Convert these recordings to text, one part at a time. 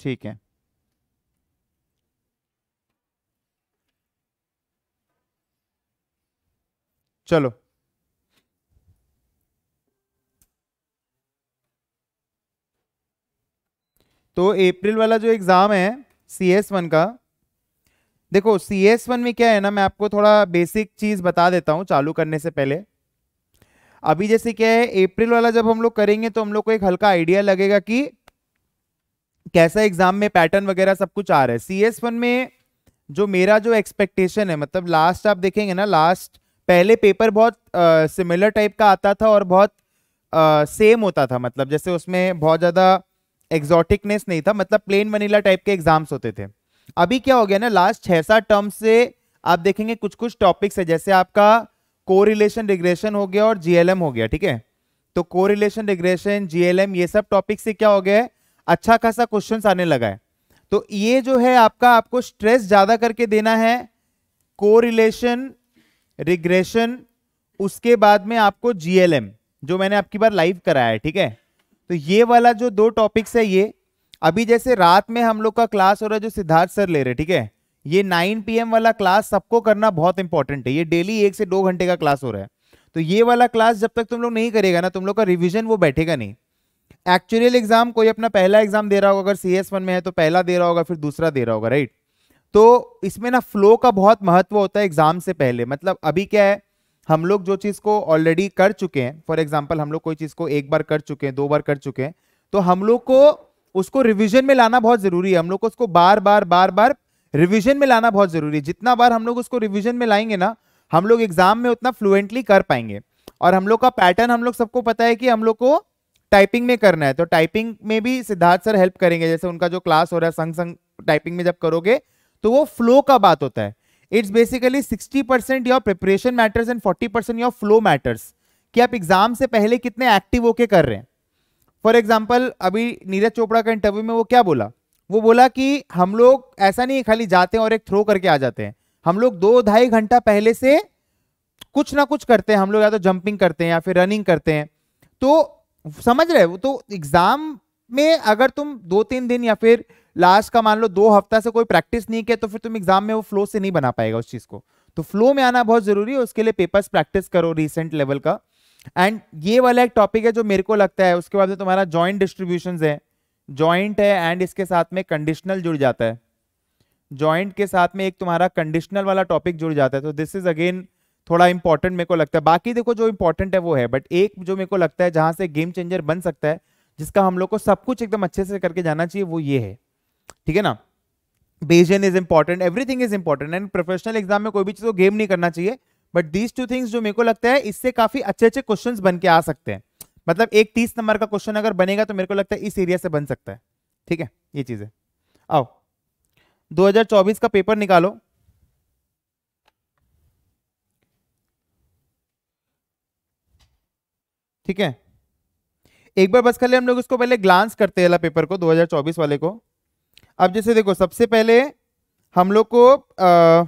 ठीक है चलो तो अप्रैल वाला जो एग्जाम है सी एस वन का देखो सी एस वन में क्या है ना मैं आपको थोड़ा बेसिक चीज बता देता हूं चालू करने से पहले अभी जैसे क्या है अप्रैल वाला जब हम लोग करेंगे तो हम लोग को एक हल्का आइडिया लगेगा कि कैसा एग्जाम में पैटर्न वगैरह सब कुछ आ रहा है सी एस वन में जो मेरा जो एक्सपेक्टेशन है मतलब लास्ट आप देखेंगे ना लास्ट पहले पेपर बहुत सिमिलर टाइप का आता था और बहुत सेम होता था मतलब जैसे उसमें बहुत ज़्यादा एग्जॉटिकनेस नहीं था मतलब प्लेन वनीला टाइप के एग्जाम्स होते थे अभी क्या हो गया ना लास्ट छः सात टर्म से आप देखेंगे कुछ कुछ टॉपिक्स है जैसे आपका को रिलेशन रिग्रेशन हो गया और जीएलएम हो गया ठीक है तो को रिलेशन रिग्रेशन जीएलएम ये सब टॉपिक से क्या हो गया है अच्छा खासा क्वेश्चन आने लगा है तो ये जो है आपका आपको स्ट्रेस ज्यादा करके देना है कोरिलेशन रिग्रेशन उसके बाद में आपको जीएलएम जो मैंने आपकी बार लाइव कराया है ठीक है तो ये वाला जो दो टॉपिक्स है ये अभी जैसे रात में हम लोग का क्लास हो रहा है जो सिद्धार्थ सर ले रहे ठीक है ये 9 पीएम वाला क्लास सबको करना बहुत इंपॉर्टेंट है ये डेली एक से दो घंटे का क्लास हो रहा है तो ये वाला क्लास जब तक तुम लोग नहीं करेगा ना तुम लोग का रिविजन वो बैठेगा नहीं एक्चुअल एग्जाम कोई अपना पहला एग्जाम दे रहा होगा अगर सी एस वन में है तो पहला दे रहा होगा फिर दूसरा दे रहा होगा राइट तो इसमें ना फ्लो का बहुत महत्व होता है एग्जाम से पहले मतलब अभी क्या है हम लोग जो चीज़ को ऑलरेडी कर चुके हैं फॉर एग्जाम्पल हम लोग कोई चीज़ को एक बार कर चुके हैं दो बार कर चुके हैं तो हम लोग को उसको रिविजन में लाना बहुत जरूरी है हम लोग को उसको बार बार बार बार रिविजन में लाना बहुत जरूरी है जितना बार हम लोग उसको रिविजन में लाएंगे ना हम लोग एग्जाम में उतना फ्लुएंटली कर पाएंगे और हम लोग का पैटर्न हम लोग सबको पता है कि हम लोग को टाइपिंग में करना है तो टाइपिंग में भी सिद्धार्थ सर हेल्प करेंगे जैसे उनका जो क्लास हो रहा है संग संग टाइपिंग में जब करोगे तो वो फ्लो का बात होता है it's basically 60 percent your preparation matters and 40 percent your flow matters कि आप एग्जाम से पहले कितने एक्टिव होके कर रहे हैं फॉर एग्जाम्पल अभी नीरज चोपड़ा का इंटरव्यू में वो क्या बोला वो बोला कि हम लोग ऐसा नहीं खाली जाते हैं और एक थ्रो करके आ जाते हैं हम लोग दो ढाई घंटा पहले से कुछ ना कुछ करते हैं हम लोग या तो जंपिंग करते हैं या फिर रनिंग करते हैं तो समझ रहे वो तो एग्जाम में अगर तुम दो तीन दिन या फिर लास्ट का मान लो दो हफ्ता से कोई प्रैक्टिस नहीं किया तो फिर तुम एग्जाम में वो फ्लो से नहीं बना पाएगा उस चीज को तो फ्लो में आना बहुत जरूरी है उसके लिए पेपर्स प्रैक्टिस करो रिसेंट लेवल का एंड ये वाला एक टॉपिक है जो मेरे को लगता है उसके बाद में तुम्हारा जॉइंट डिस्ट्रीब्यूशन है जॉइंट है एंड इसके साथ में कंडीशनल जुड़ जाता है जॉइंट के साथ में एक तुम्हारा कंडीशनल वाला टॉपिक जुड़ जाता है तो दिस इज अगेन थोड़ा इंपॉर्टेंट मेरे को लगता है बाकी देखो जो इंपॉर्टेंट है वो है बट एक जो मेरे को लगता है जहां से गेम चेंजर बन सकता है जिसका हम लोग को सब कुछ एकदम अच्छे से करके जाना चाहिए वो ये है ठीक है ना Bayesian is important everything is important and professional exam में कोई भी चीज को गेम नहीं करना चाहिए बट दीज टू थिंग्स जो मेरे को लगता है इससे काफी अच्छे अच्छे क्वेश्चन बन के आ सकते हैं मतलब एक तीस नंबर का क्वेश्चन अगर बनेगा तो मेरे को लगता है इस एरिया से बन सकता है ठीक है ये चीज़ है आओ 2024 का पेपर निकालो ठीक है एक बार बस खाली हम लोग इसको पहले ग्लांस करते हैं पेपर को 2024 वाले को अब जैसे देखो सबसे पहले हम लोग को आ,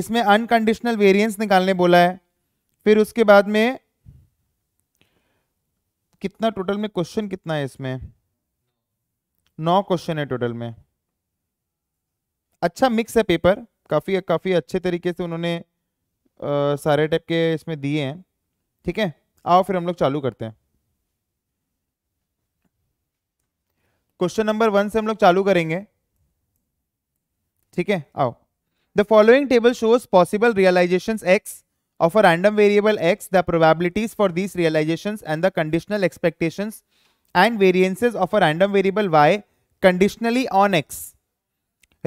इसमें अनकंडीशनल वेरिएंस निकालने बोला है फिर उसके बाद में कितना टोटल में क्वेश्चन कितना है इसमें नौ क्वेश्चन है टोटल में अच्छा मिक्स है पेपर काफ़ी काफ़ी अच्छे तरीके से उन्होंने आ, सारे टाइप के इसमें दिए हैं ठीक है आओ फिर हम लोग चालू करते हैं क्वेश्चन नंबर वन से हम लोग चालू करेंगे ठीक है आओ the following table shows possible realisation X of a random variable X the probabilities for these realisation and the conditional expectation and variances of a random variable Y conditionally on X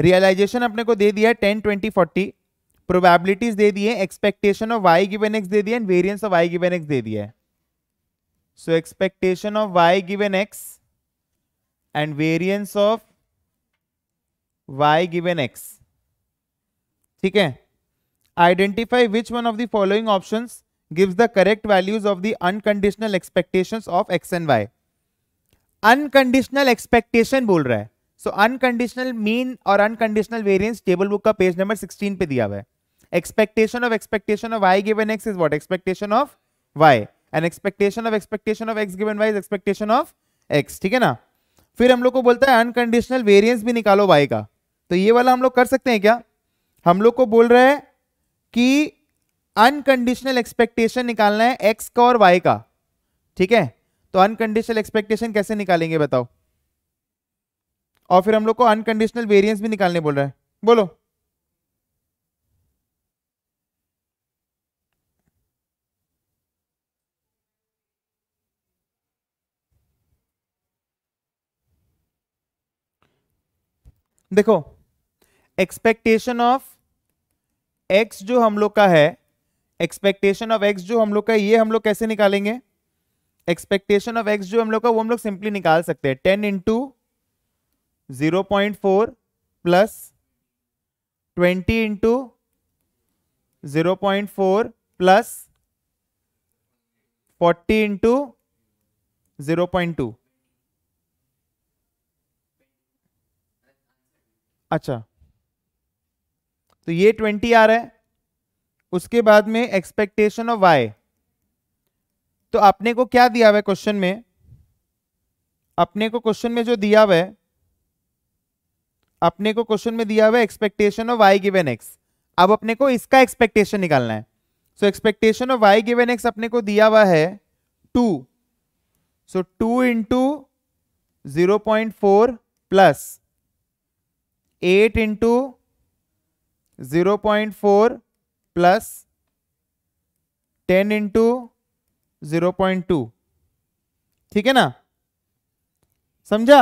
realisation अपने को दे दिया है ten twenty forty probabilities दे दिए expectation of Y given X दे दिए and variance of Y given X दे दिया so expectation of Y given X and variance of Y given X ठीक है identify which one of the following option gives the correct values of the unconditional expectation of X and Y unconditional expectation बोल रहा है so unconditional mean और unconditional variance table book का page number 16 पे दिया हुआ है expectation of expectation of y given x is what expectation of y and expectation of expectation of x given y is expectation of x ठीक है ना फिर हम लोग को बोलता है अनकंडीशनल वेरियंस भी निकालो y का तो ये वाला हम लोग कर सकते हैं क्या हम लोग को बोल रहे हैं कि अनकंडीशनल एक्सपेक्टेशन निकालना है एक्स का और वाई का ठीक है तो अनकंडीशनल एक्सपेक्टेशन कैसे निकालेंगे बताओ और फिर हम लोग को अनकंडीशनल वेरिएंस भी निकालने बोल रहे हैं बोलो देखो एक्सपेक्टेशन ऑफ एक्स जो हम लोग का है एक्सपेक्टेशन ऑफ एक्स जो हम लोग का ये हम लोग कैसे निकालेंगे एक्सपेक्टेशन ऑफ एक्स जो हम लोग का वो हम लोग सिंपली निकाल सकते हैं ten into zero point four plus twenty into zero point four plus forty into zero point two अच्छा तो ये ट्वेंटी आ रहा है उसके बाद में एक्सपेक्टेशन ऑफ वाई तो अपने को क्या दिया हुआ है क्वेश्चन में अपने को क्वेश्चन में जो दिया हुआ है अपने को क्वेश्चन में दिया हुआ है expectation of Y given X अब अपने को इसका एक्सपेक्टेशन निकालना है so expectation of Y given X अपने को दिया हुआ है two so two into zero point four plus eight into zero point four plus ten into zero point two ठीक है ना समझा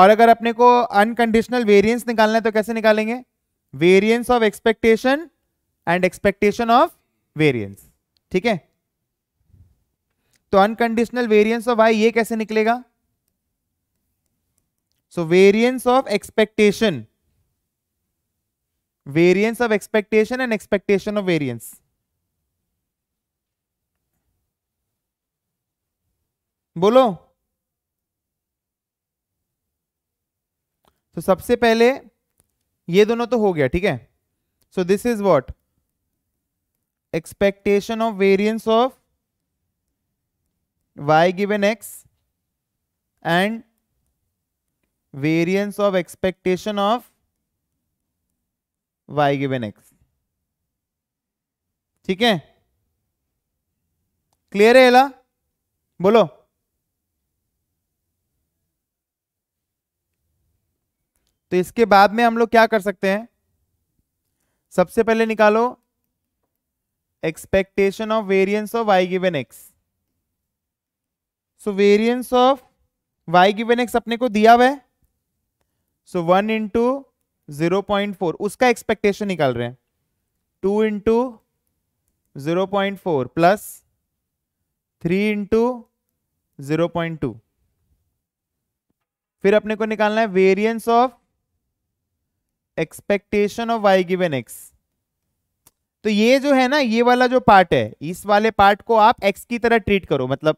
और अगर अपने को अनकंडीशनल वेरिएंस निकालना है तो कैसे निकालेंगे variance of expectation and expectation of variance ठीक है तो अनकंडीशनल वेरिएंस ऑफ वाई ये कैसे निकलेगा so variance of expectation variance of expectation and expectation of variance बोलो तो so, सबसे पहले ये दोनों तो हो गया ठीक है so this is what expectation of variance of y given x and variance of expectation of y given x ठीक है क्लियर है ला बोलो तो इसके बाद में हम लोग क्या कर सकते हैं सबसे पहले निकालो expectation of variance of y given x so variance of y given x अपने को दिया हुआ है so one into zero point four उसका एक्सपेक्टेशन निकाल रहे हैं two into zero point four plus three into zero point two फिर अपने को निकालना है variance of expectation of Y given X तो ये जो है ना ये वाला जो पार्ट है इस वाले पार्ट को आप एक्स की तरह ट्रीट करो मतलब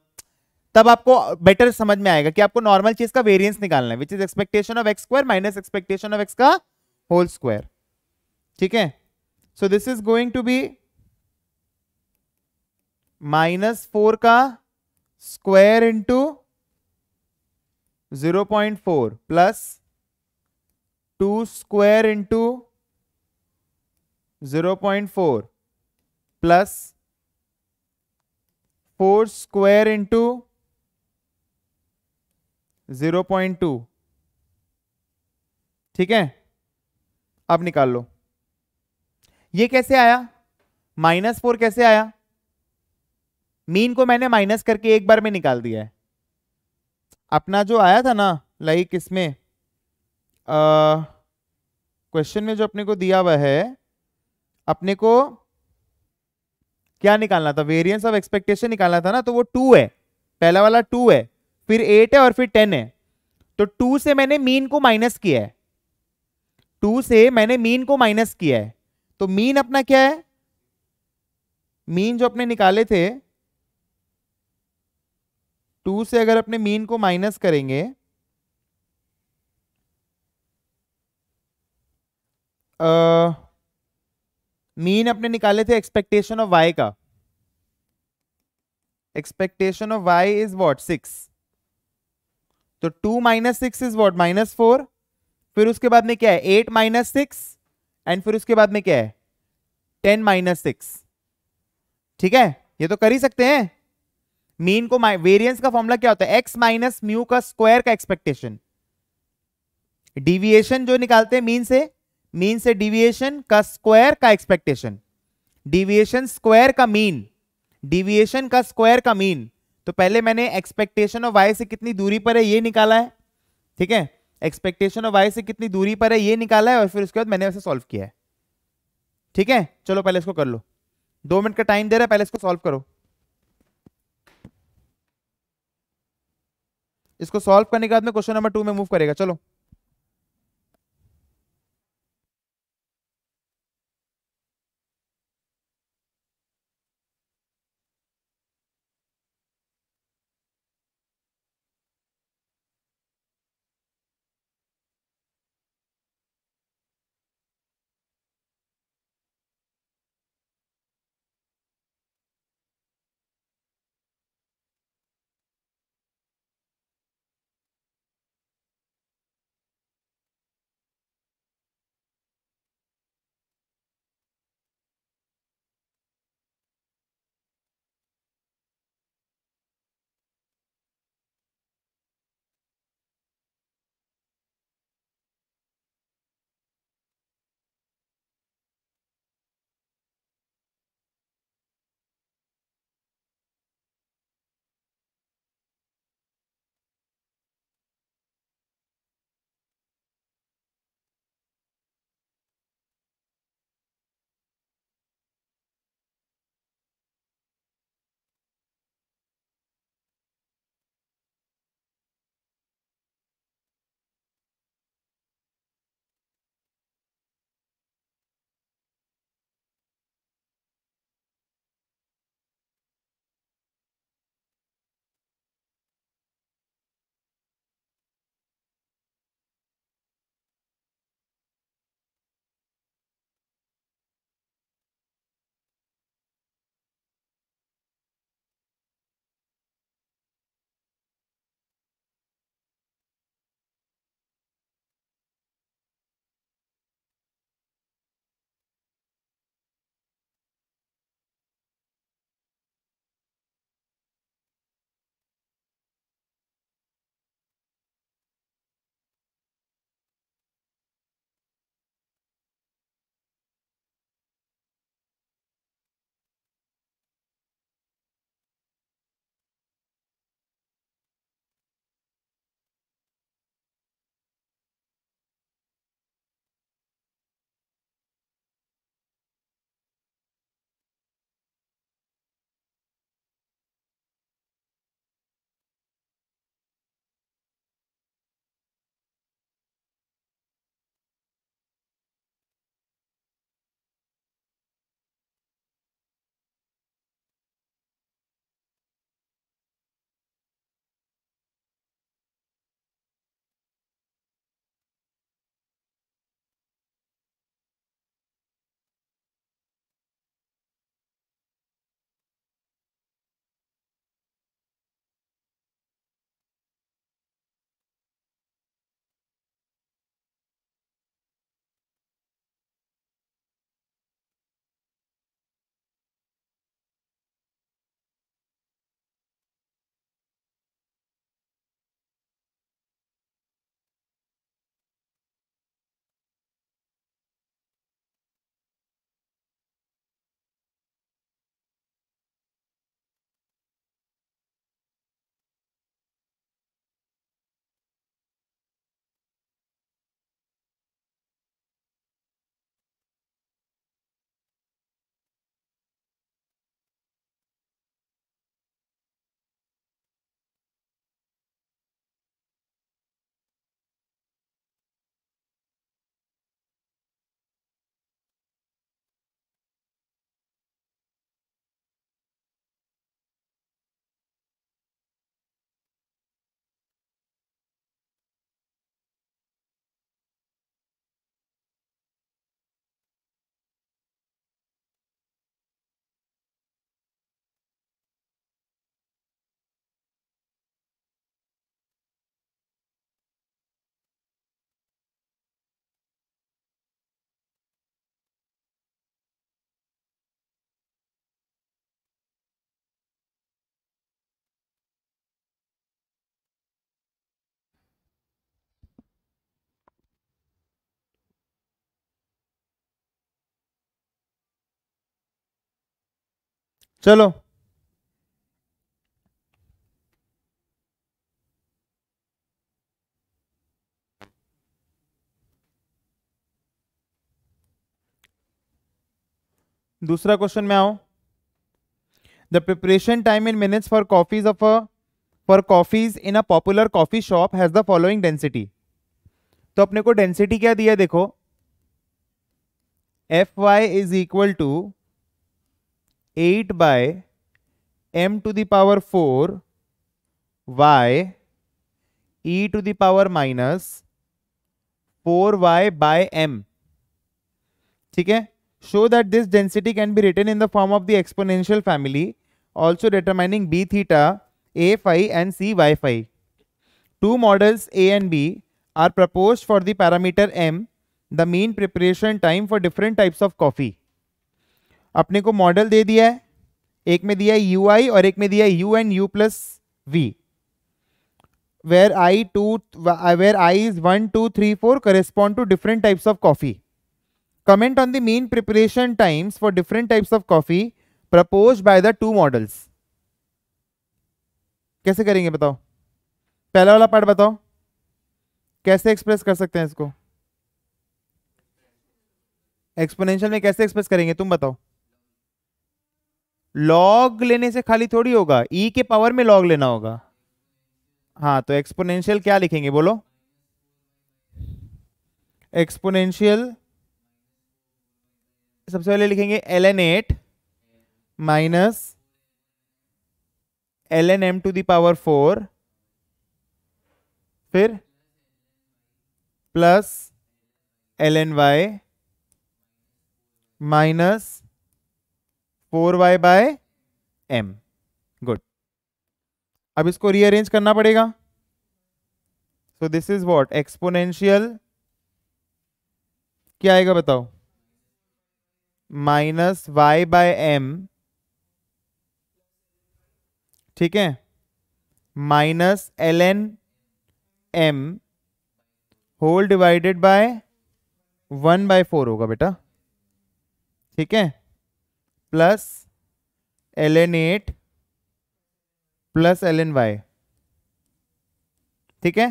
तब आपको बेटर समझ में आएगा कि आपको नॉर्मल चीज का वेरियंस निकालना है which is expectation of X square minus expectation of X का होल स्क्वायर ठीक है so this is going to be minus four का square into zero point four plus two square into zero point four plus four square into zero point two ठीक है अब निकाल लो ये कैसे आया माइनस फोर कैसे आया मीन को मैंने माइनस करके एक बार में निकाल दिया है अपना जो आया था ना लाइक इसमें क्वेश्चन में जो अपने को दिया हुआ है अपने को क्या निकालना था वेरियंस ऑफ एक्सपेक्टेशन निकालना था ना तो वो टू है पहला वाला टू है फिर एट है और फिर टेन है तो टू से मैंने मीन को माइनस किया है टू से मैंने मीन को माइनस किया है तो मीन अपना क्या है मीन जो अपने निकाले थे टू से अगर अपने मीन को माइनस करेंगे मीन मीन अपने निकाले थे एक्सपेक्टेशन ऑफ वाई का expectation of Y is what six तो two minus six is what minus four फिर उसके बाद में क्या है एट माइनस सिक्स एंड फिर उसके बाद में क्या है टेन माइनस सिक्स ठीक है ये तो कर ही सकते हैं मीन को वेरियंस का फॉर्मूला क्या होता है एक्स माइनस म्यू का स्क्वायर का एक्सपेक्टेशन डिविएशन जो निकालते हैं मीन से मीन से डिविएशन का स्क्वायर का एक्सपेक्टेशन डिविएशन स्क्वायर का मीन डिविएशन का स्क्वायर का मीन तो पहले मैंने एक्सपेक्टेशन ऑफ वाई से कितनी दूरी पर है ये निकाला है ठीक है एक्सपेक्टेशन ऑफ वाई से कितनी दूरी पर है ये निकाला है और फिर उसके बाद मैंने उसे सॉल्व किया है ठीक है चलो पहले इसको कर लो दो मिनट का टाइम दे रहा है पहले इसको सॉल्व करो इसको सॉल्व करने के बाद में क्वेश्चन नंबर टू में मूव करेगा चलो चलो दूसरा क्वेश्चन में आओ the preparation time in minutes for coffees of a for coffees in a popular coffee shop has the following density तो अपने को डेंसिटी क्या दिया देखो F Y is equal to 8 by m to the power 4 y e to the power minus 4y by m. ठीक है show that this density can be written in the form of the exponential family also determining b theta a phi and c y phi two models a and b are proposed for the parameter m the mean preparation time for different types of coffee अपने को model दे दिया है एक में दिया है you आई और एक में दिया है U and U plus V where i to where i is one two three four correspond to different types of coffee comment on the mean preparation times for different types of coffee propose by the two models कैसे करेंगे बताओ पहला वाला part बताओ कैसे express कर सकते हैं इसको एक्सपोनेंशियल में कैसे एक्सप्रेस करेंगे तुम बताओ लॉग लेने से खाली थोड़ी होगा ई e के पावर में लॉग लेना होगा हाँ तो एक्सपोनेंशियल क्या लिखेंगे बोलो एक्सपोनेंशियल सबसे पहले लिखेंगे L N eight minus L N M to the power four फिर plus L N Y minus four Y by M good अब इसको रीअरेंज करना पड़ेगा so this is what exponential क्या आएगा बताओ माइनस वाई बाय एम ठीक है minus L N M whole divided by one by four होगा बेटा ठीक है plus L N eight plus L N Y ठीक है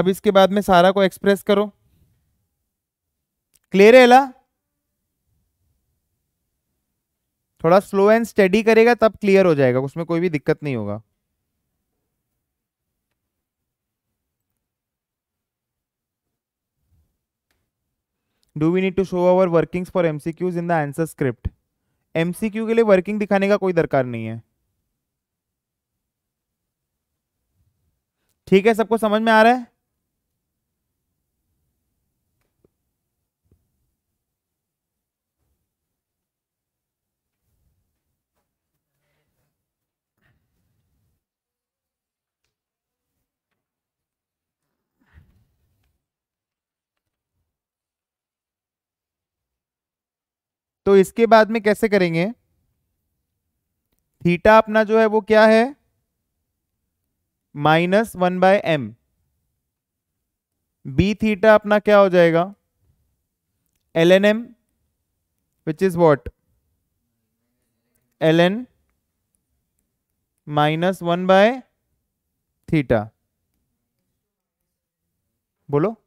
अब इसके बाद में सारा को एक्सप्रेस करो क्लियर है ला थोड़ा स्लो एंड स्टडी करेगा तब क्लियर हो जाएगा उसमें कोई भी दिक्कत नहीं होगा do we need to show our workings for MCQs in the answer script MCQ के लिए वर्किंग दिखाने का कोई दरकार नहीं है ठीक है सबको समझ में आ रहा है तो इसके बाद में कैसे करेंगे थीटा अपना जो है वो क्या है minus one by M B theta अपना क्या हो जाएगा L N M which is what L N minus one by theta बोलो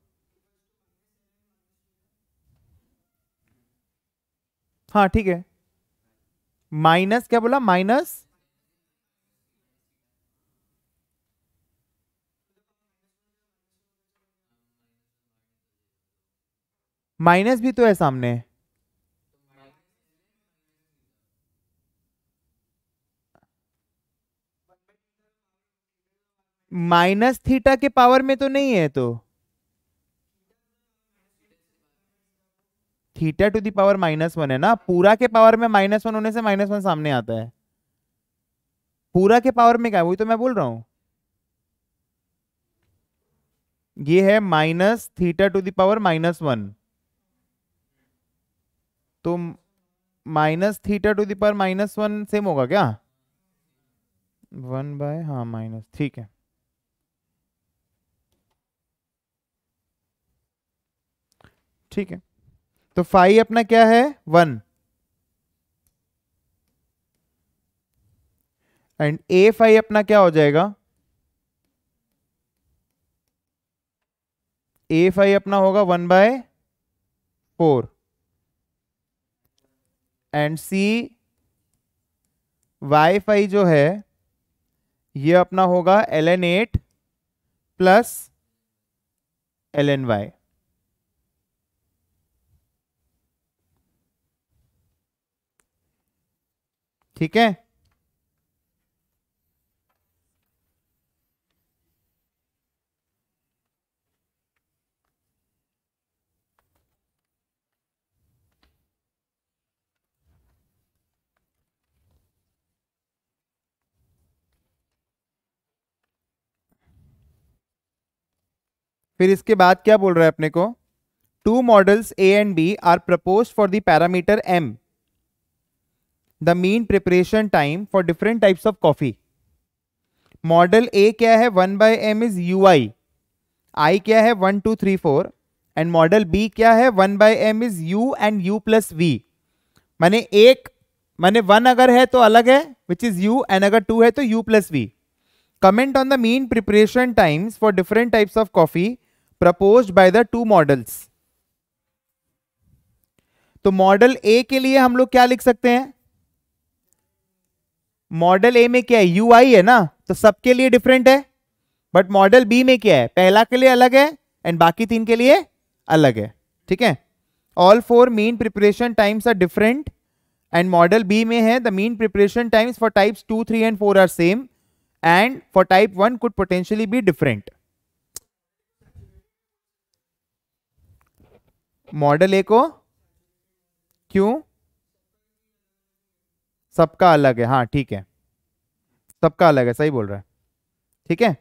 हाँ ठीक है माइनस क्या बोला माइनस माइनस भी तो है सामने माइनस थीटा के पावर में तो नहीं है तो theta to the power minus one है ना पूरा के पावर में माइनस वन होने से माइनस वन सामने आता है पूरा के पावर में क्या है वही तो मैं बोल रहा हूं ये है minus theta to power minus one तो minus theta to the power minus one same होगा क्या वन बाय हाँ माइनस ठीक है ठीक है तो फाइव अपना क्या है वन एंड ए फाइव अपना क्या हो जाएगा ए फाइव अपना होगा one by four and C Y five जो है ये अपना होगा L N eight plus L N Y ठीक है फिर इसके बाद क्या बोल रहा है अपने को two models A and B are propose for the parameter M the mean preparation time for different types of coffee model A क्या है one by M is U I I क्या है one two three four and model B क्या है one by M is U and U plus V मैंने एक मैंने one अगर है तो अलग है विच इज यू एंड अगर टू है तो U plus V comment on the mean preparation times for different types of coffee propose by the two models तो मॉडल ए के लिए हम लोग क्या लिख सकते हैं मॉडल ए में क्या है यू आई है ना तो सबके लिए डिफरेंट है बट मॉडल बी में क्या है पहला के लिए अलग है एंड बाकी तीन के लिए अलग है ठीक है all four mean preparation times are different and model B में है the mean preparation times for types two three and four are same and for type one could potentially be different model A को क्यों सबका अलग है हाँ ठीक है सबका अलग है सही बोल रहा है ठीक है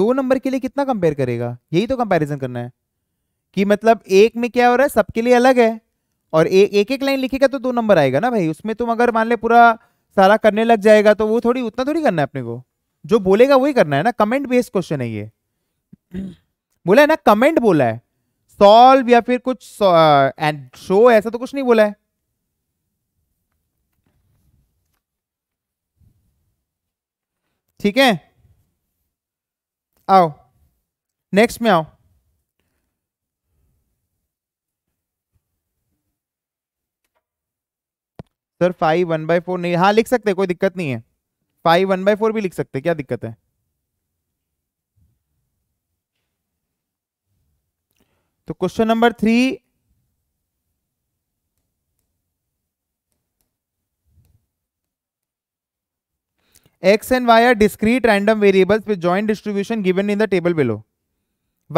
दो नंबर के लिए कितना कंपेयर करेगा यही तो कंपैरिजन करना है कि मतलब एक में क्या हो रहा है सबके लिए अलग है और ए, एक एक लाइन लिखेगा तो दो नंबर आएगा ना भाई उसमें तुम तो अगर मान ले पूरा सारा करने लग जाएगा तो वो थोड़ी उतना थोड़ी करना है अपने को जो बोलेगा वही करना है ना कमेंट बेस्ड क्वेश्चन है ये बोला है ना कमेंट बोला है सॉल्व या फिर कुछ एंड शो uh, ऐसा तो कुछ नहीं बोला है ठीक है आओ नेक्स्ट में आओ sir five one by four नहीं हाँ लिख सकते कोई दिक्कत नहीं है फाइव वन बाय फोर भी लिख सकते क्या दिक्कत है तो question number three X and Y are discrete random variables with joint distribution given in the table below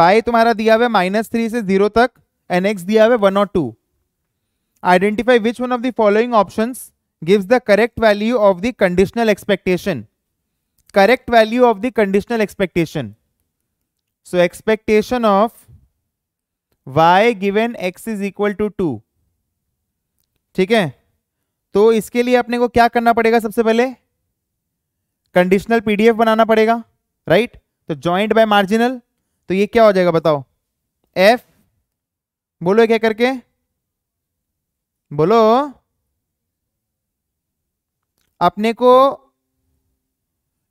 Y तुम्हारा दिया हुआ है माइनस थ्री से जीरो तक एंड एक्स दिया हुआ है वन और two identify which one of the following option gives the correct value of the conditional expectation correct value of the conditional expectation so expectation of Y given X is equal to to ठीक है तो इसके लिए अपने को क्या करना पड़ेगा सबसे पहले कंडीशनल पीडीएफ बनाना पड़ेगा राइट तो ज्वाइंट बाय मार्जिनल तो ये क्या हो जाएगा बताओ एफ बोलो क्या करके बोलो अपने को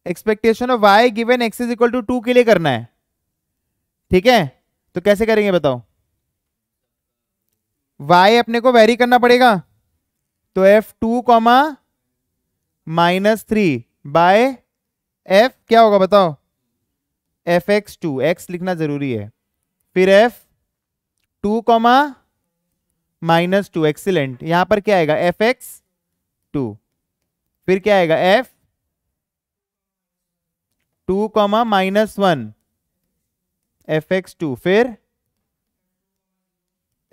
expectation of Y given X is equal to two के लिए करना है ठीक है तो कैसे करेंगे बताओ वाई अपने को वेरी करना पड़ेगा तो F two comma minus three by F क्या होगा बताओ एफ एक्स टू एक्स लिखना जरूरी है फिर F two comma minus two excellent यहां पर क्या आएगा एफ एक्स टू फिर क्या आएगा F two comma minus one F X two फिर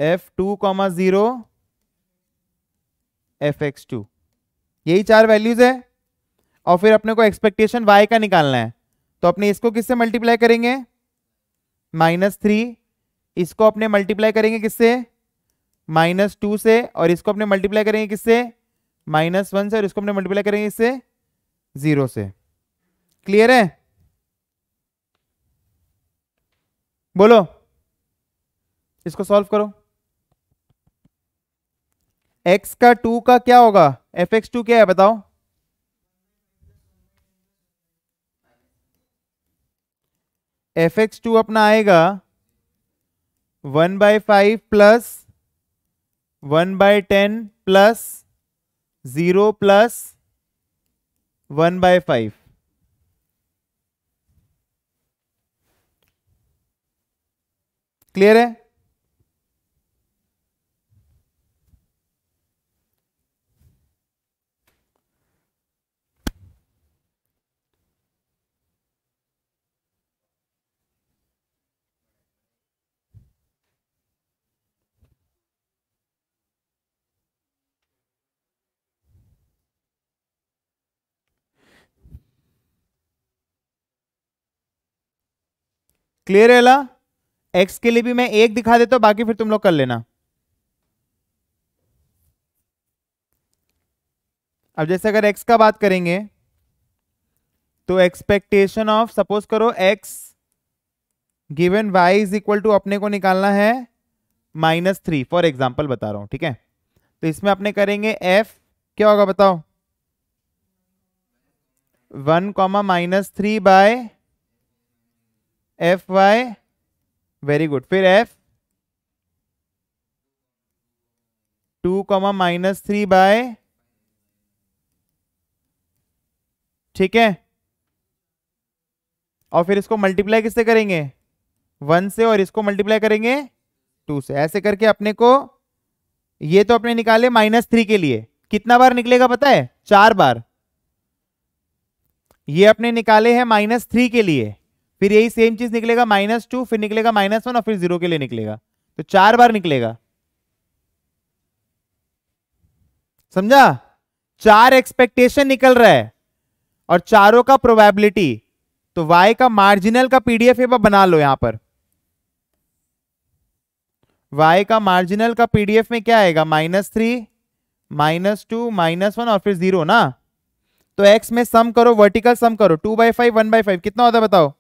F two comma zero F X two यही चार वैल्यूज है और फिर अपने को एक्सपेक्टेशन वाई का निकालना है तो अपने इसको किससे मल्टीप्लाई करेंगे माइनस थ्री इसको अपने मल्टीप्लाई करेंगे किससे माइनस टू से और इसको अपने मल्टीप्लाई करेंगे किससे माइनस वन से और इसको अपने मल्टीप्लाई करेंगे इससे जीरो से क्लियर है बोलो इसको सॉल्व करो एक्स का टू का क्या होगा एफ एक्स टू क्या है बताओ एफ एक्स टू अपना आएगा one by five plus one by ten plus zero plus one by five clear है क्लियर है ला एक्स के लिए भी मैं एक दिखा देता हूं बाकी फिर तुम लोग कर लेना अब जैसे अगर एक्स का बात करेंगे तो एक्सपेक्टेशन ऑफ सपोज करो X given Y is equal to अपने को निकालना है माइनस थ्री फॉर एग्जाम्पल बता रहा हूं ठीक है तो इसमें अपने करेंगे एफ क्या होगा बताओ one comma minus three by F Y very good फिर F two comma minus three by ठीक है और फिर इसको मल्टीप्लाई किससे करेंगे वन से और इसको मल्टीप्लाई करेंगे टू से ऐसे करके अपने को ये तो अपने निकाले माइनस थ्री के लिए कितना बार निकलेगा पता है चार बार ये अपने निकाले हैं माइनस थ्री के लिए फिर यही सेम चीज निकलेगा माइनस टू फिर निकलेगा माइनस वन और फिर जीरो के लिए निकलेगा तो चार बार निकलेगा समझा चार एक्सपेक्टेशन निकल रहा है और चारों का प्रोबेबिलिटी तो वाई का मार्जिनल का पीडीएफ एक बार बना लो यहां पर वाई का मार्जिनल का पीडीएफ में क्या आएगा minus three minus two minus one और फिर जीरो ना तो एक्स में सम करो वर्टिकल सम करो two by five one by five कितना होता है बताओ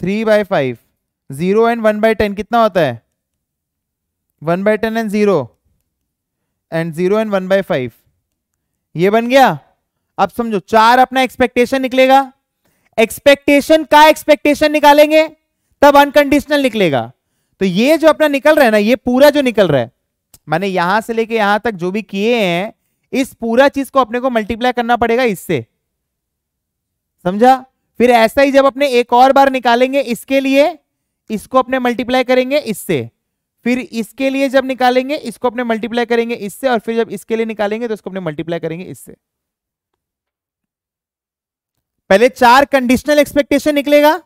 three by five zero and one by ten कितना होता है one by ten and zero and zero and one by five ये बन गया अब समझो चार अपना एक्सपेक्टेशन निकलेगा एक्सपेक्टेशन का एक्सपेक्टेशन निकालेंगे तब अनकंडीशनल निकलेगा तो ये जो अपना निकल रहा है ना ये पूरा जो निकल रहा है मैंने यहां से लेके यहां तक जो भी किए हैं इस पूरा चीज को अपने को मल्टीप्लाई करना पड़ेगा इससे समझा फिर ऐसा ही जब अपने एक और बार निकालेंगे इसके लिए इसको अपने मल्टीप्लाई करेंगे इससे फिर इसके लिए जब निकालेंगे इसको अपने मल्टीप्लाई करेंगे इससे और फिर जब इसके लिए निकालेंगे तो इसको अपने मल्टीप्लाई करेंगे इससे पहले चार कंडीशनल एक्सपेक्टेशन निकलेगा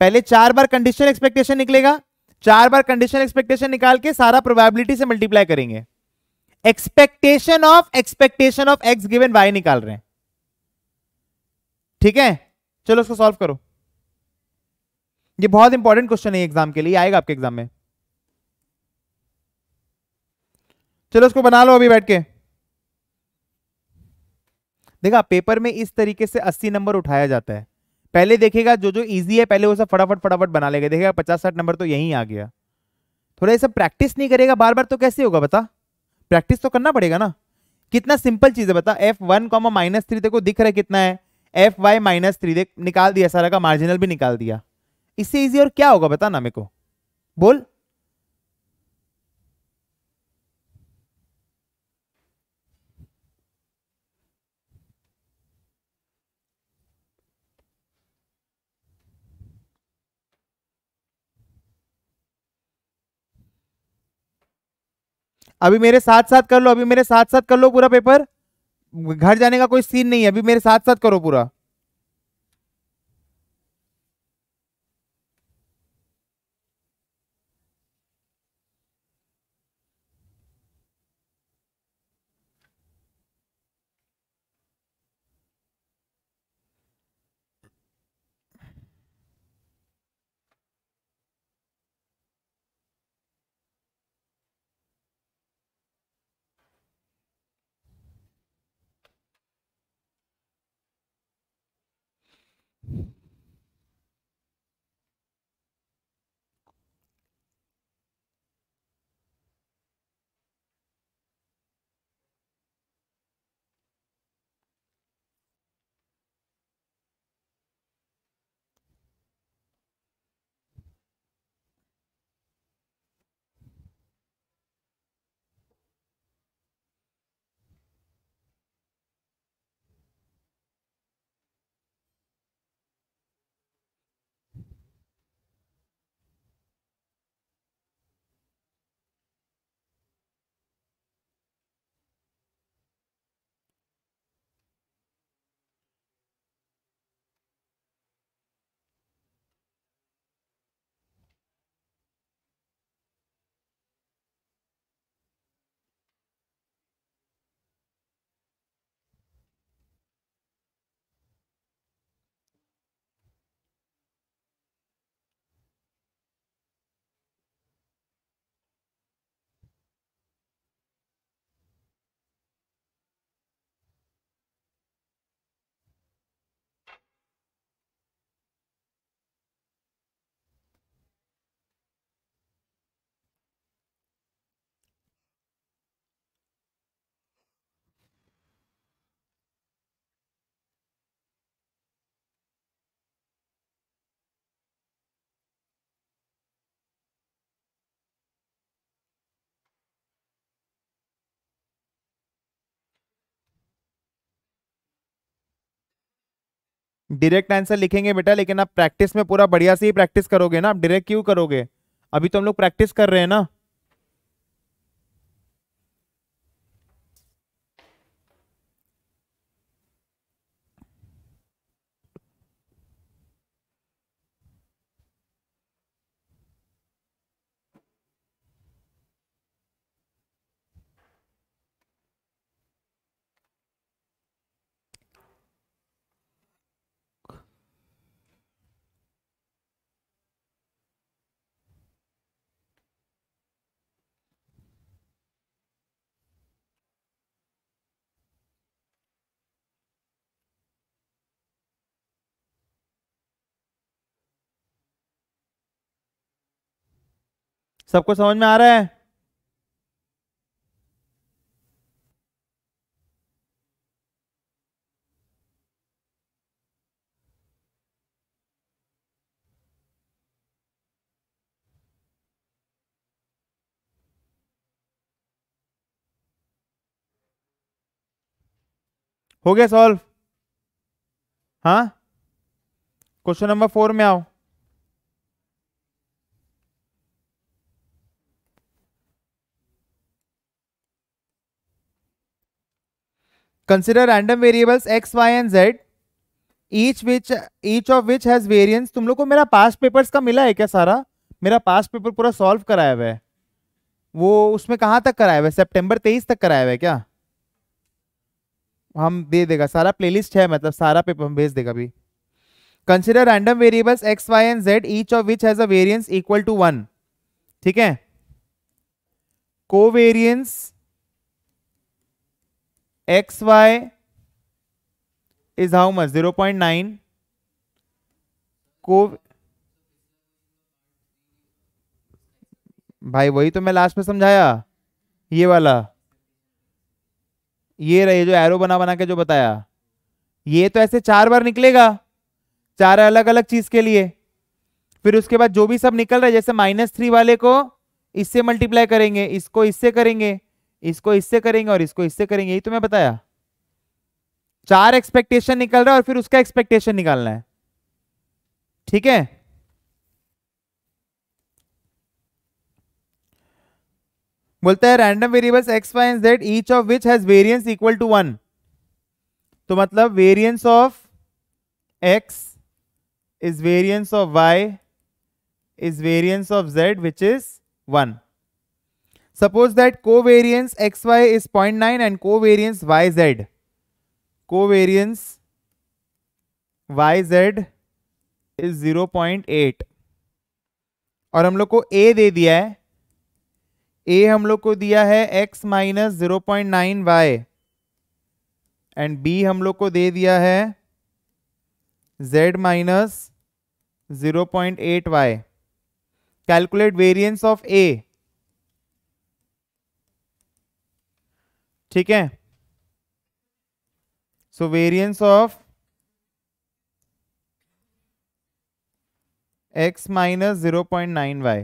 पहले चार बार कंडीशनल एक्सपेक्टेशन निकलेगा चार बार कंडीशनल एक्सपेक्टेशन निकाल के सारा प्रोबेबिलिटी से मल्टीप्लाई करेंगे expectation of expectation of X given Y निकाल रहे हैं ठीक है चलो इसको सॉल्व करो ये बहुत इंपॉर्टेंट क्वेश्चन है एग्जाम के लिए आएगा आपके एग्जाम में चलो इसको बना लो अभी बैठ के देखा पेपर में इस तरीके से 80 नंबर उठाया जाता है पहले देखेगा जो जो इजी है पहले वो सब फटाफट फटाफट बना लेगा देखेगा पचास साठ नंबर तो यहीं आ गया थोड़ा ये सब प्रैक्टिस नहीं करेगा बार बार तो कैसे होगा बता प्रैक्टिस तो करना पड़ेगा ना कितना सिंपल चीज है बता F one comma minus three देखो दिख रहा है कितना है एफ वाई माइनस थ्री देख निकाल दिया सारा का मार्जिनल भी निकाल दिया इससे इजी और क्या होगा बता ना मेरे को बोल अभी मेरे साथ साथ कर लो अभी मेरे साथ साथ कर लो पूरा पेपर घर जाने का कोई सीन नहीं है अभी मेरे साथ साथ करो पूरा डायरेक्ट आंसर लिखेंगे बेटा लेकिन आप प्रैक्टिस में पूरा बढ़िया से ही प्रैक्टिस करोगे ना आप डायरेक्ट क्यों करोगे अभी तो हम लोग प्रैक्टिस कर रहे हैं ना सबको समझ में आ रहा है हो गया सॉल्व हाँ क्वेश्चन नंबर फोर में आओ consider random variables X Y and Z each which each of which has variance तुम लोग को मेरा past पेपर्स का मिला है क्या सारा मेरा past पेपर पूरा सॉल्व कराया हुआ है वो उसमें कहाँ तक कराया हुआ है सेप्टेम्बर तेईस तक कराया हुआ है क्या हम दे देगा सारा प्लेलिस्ट है मतलब सारा पेपर हम भेज देगा अभी consider random variables X Y and Z each of which has a variance equal to one ठीक है covariance X Y is how much zero point nine को भाई वही तो मैं लास्ट में समझाया ये वाला ये रहे जो एरो बना बना के जो बताया ये तो ऐसे चार बार निकलेगा चार अलग अलग चीज के लिए फिर उसके बाद जो भी सब निकल रहा है जैसे माइनस थ्री वाले को इससे मल्टीप्लाई करेंगे इसको इससे करेंगे इसको इससे करेंगे और इसको इससे करेंगे यही तो मैं बताया चार एक्सपेक्टेशन निकल रहा है और फिर उसका एक्सपेक्टेशन निकालना है ठीक है बोलता है random variables X Y and Z each of which has variance equal to one तो मतलब variance of X is variance of Y is variance of Z which is one suppose that covariance xy is 0.9 and covariance yz covariance yz is 0.8 और हम लोग को a दे दिया है a हम लोग को दिया है x minus zero point nine Y and B हम लोग को दे दिया है z minus zero point eight Y calculate variance of A ठीक है so variance of X minus zero point nine Y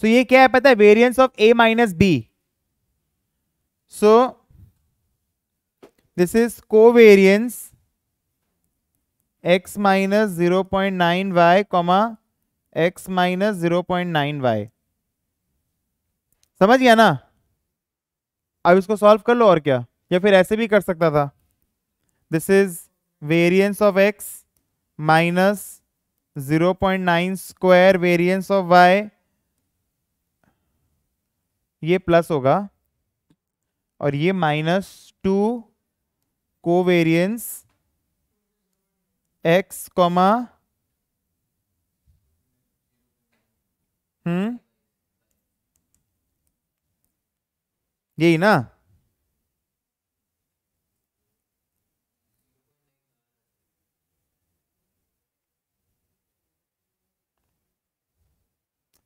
so ये क्या है पता है variance of A minus B so this is covariance X minus zero point nine Y comma X minus zero point nine Y समझ गया ना अब इसको सॉल्व कर लो और क्या या फिर ऐसे भी कर सकता था this is variance of X minus zero point nine square variance of Y ये प्लस होगा और ये minus two covariance X comma hmm यही ना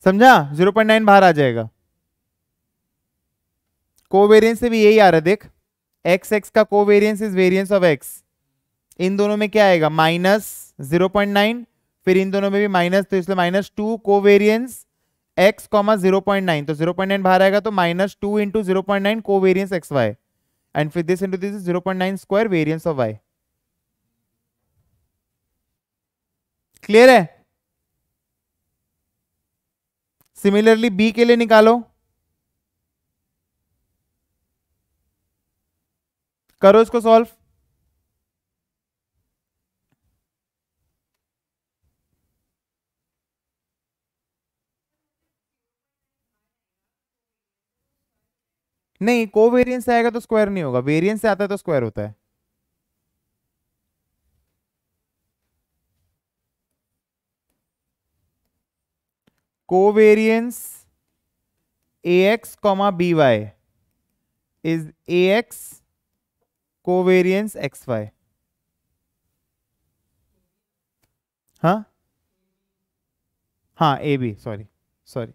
समझा जीरो पॉइंट नाइन बाहर आ जाएगा कोवेरियंस से भी यही आ रहा है देख एक्स एक्स का covariance is variance of X इन दोनों में क्या आएगा माइनस जीरो पॉइंट नाइन फिर इन दोनों में भी माइनस तो इसलिए minus two covariance X comma zero point nine तो जीरो पॉइंट नाइन बाहर आएगा तो minus two into zero point nine covariance X Y and फिर this into this zero point nine square variance of Y clear है similarly B के लिए निकालो करो इसको सॉल्व नहीं को से आएगा तो स्क्वायर नहीं होगा वेरियंस से आता है तो स्क्वायर होता है covariance A X comma B Y is A X covariance X Y हाँ हाँ ए बी सॉरी सॉरी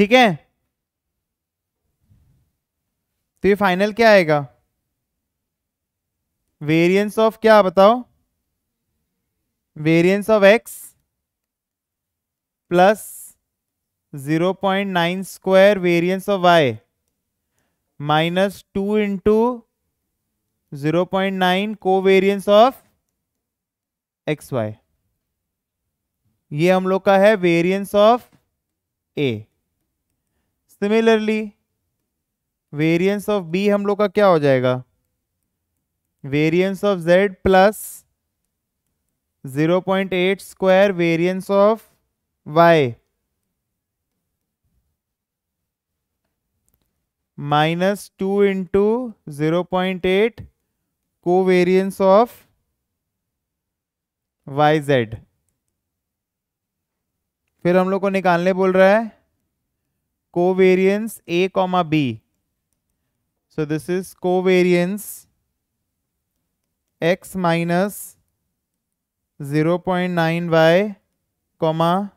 ठीक है तो ये फाइनल क्या आएगा वेरिएंस ऑफ क्या बताओ variance of X plus zero point nine square variance of Y minus two into zero point nine covariance of X Y ये हम लोग का है variance of A similarly variance of B हम लोग का क्या हो जाएगा variance of Z plus zero point eight square variance of Y minus two into zero point eight covariance of Y Z फिर हम लोग को निकालने बोल रहा है covariance A comma B. So this is covariance x minus 0.9y comma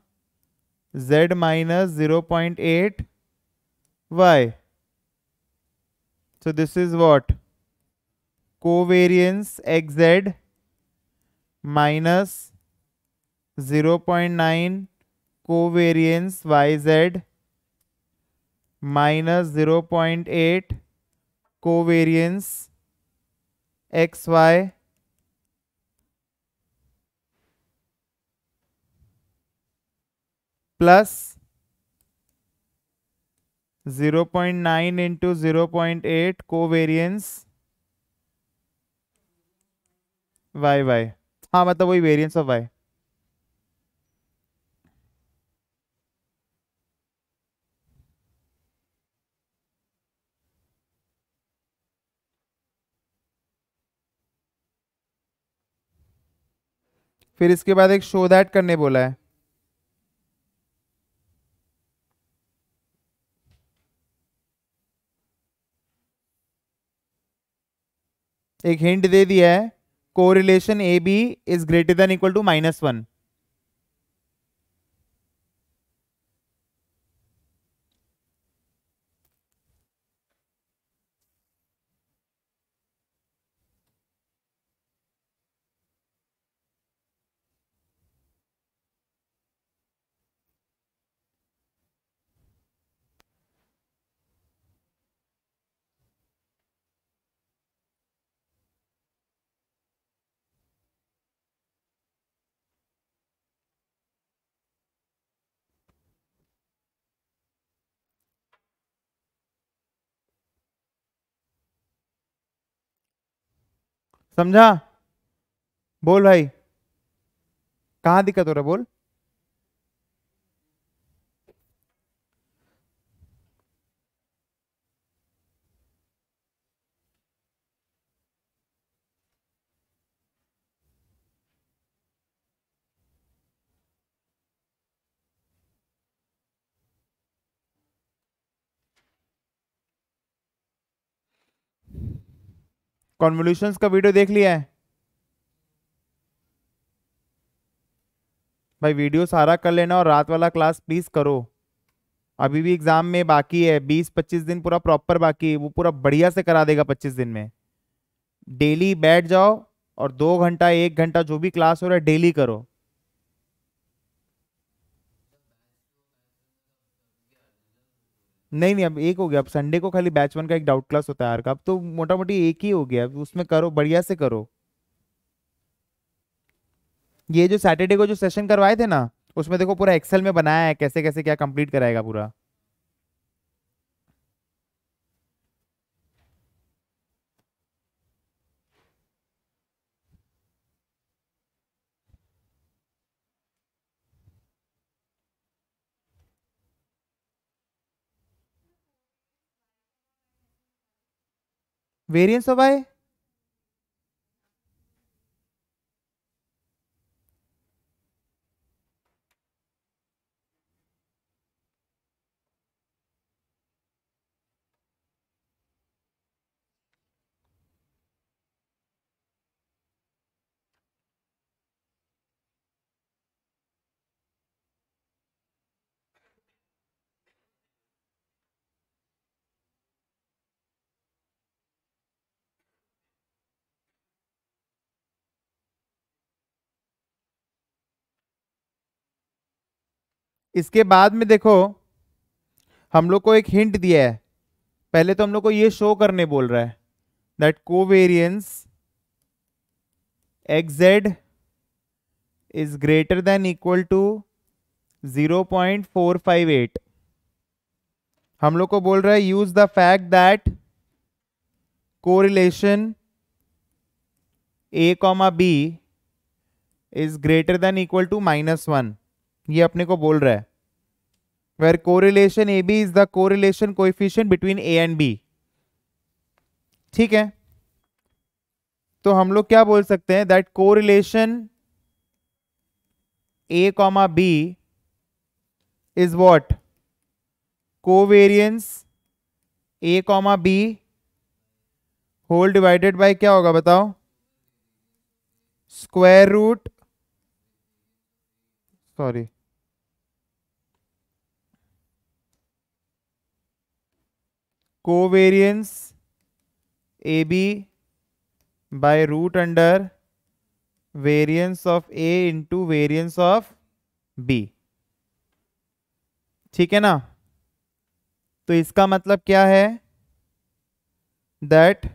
z minus 0.8y. So this is what? Covariance xz minus 0.9 covariance yz minus zero point eight covariance X Y plus zero point nine into zero point eight covariance Y Y हाँ मतलब वही variance of Y फिर इसके बाद एक show that करने बोला है एक हिंट दे दिया है correlation A B is greater than equal to minus one समझा बोल भाई कहाँ दिक्कत हो रहा बोल कॉन्वल्यूशन का वीडियो देख लिया है भाई वीडियो सारा कर लेना और रात वाला क्लास प्लीज करो अभी भी एग्जाम में बाकी है बीस पच्चीस दिन पूरा प्रॉपर बाकी है वो पूरा बढ़िया से करा देगा पच्चीस दिन में डेली बैठ जाओ और दो घंटा एक घंटा जो भी क्लास हो रहा है डेली करो नहीं नहीं अब एक हो गया अब संडे को खाली बैच वन का एक डाउट क्लास होता है यार का अब तो मोटा मोटी एक ही हो गया अब उसमें करो बढ़िया से करो ये जो सैटरडे को जो सेशन करवाए थे ना उसमें देखो पूरा एक्सेल में बनाया है कैसे कैसे क्या कंप्लीट कराएगा पूरा variance of y इसके बाद में देखो हम लोग को एक हिंट दिया है पहले तो हम लोग को ये शो करने बोल रहा है that covariance X Z is greater than equal to 0.458 हम लोग को बोल रहा है use the fact that correlation A comma B is greater than equal to minus one ये अपने को बोल रहा है where correlation A B is the correlation coefficient between A and B ठीक है तो हम लोग क्या बोल सकते हैं that correlation A comma B is what covariance A comma B whole divided by क्या होगा बताओ square root sorry covariance A B by root under variance of A into variance of B ठीक है ना तो इसका मतलब क्या है दैट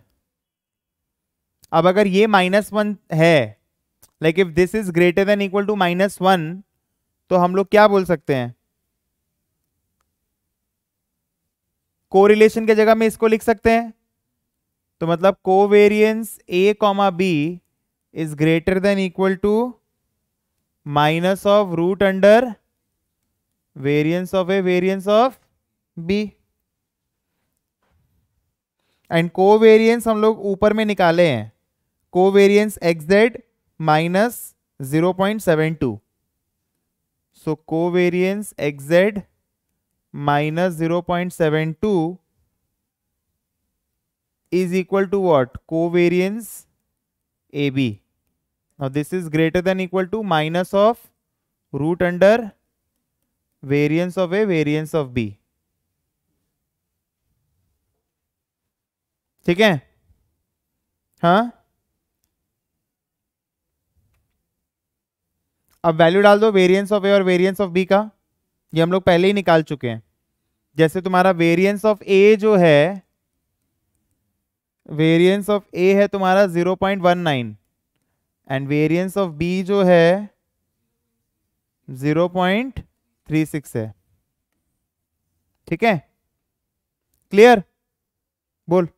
अब अगर ये माइनस वन है like if this is greater than equal to minus one तो हम लोग क्या बोल सकते हैं कोरिलेशन के जगह में इसको लिख सकते हैं तो मतलब covariance A comma B is greater than equal to minus of root under variance of A variance of B and covariance हम लोग ऊपर में निकाले हैं covariance variance Z minus zero point seven two so covariance variance Z minus zero point seven two is equal to what covariance A B और this is greater than equal to minus of root under variance of A variance of B ठीक है हाँ अब value डाल दो variance of ए और variance of B का ये हम लोग पहले ही निकाल चुके हैं जैसे तुम्हारा वेरिएंस ऑफ ए जो है वेरिएंस ऑफ ए है तुम्हारा 0.19 एंड वेरिएंस ऑफ बी जो है 0.36 है ठीक है क्लियर बोल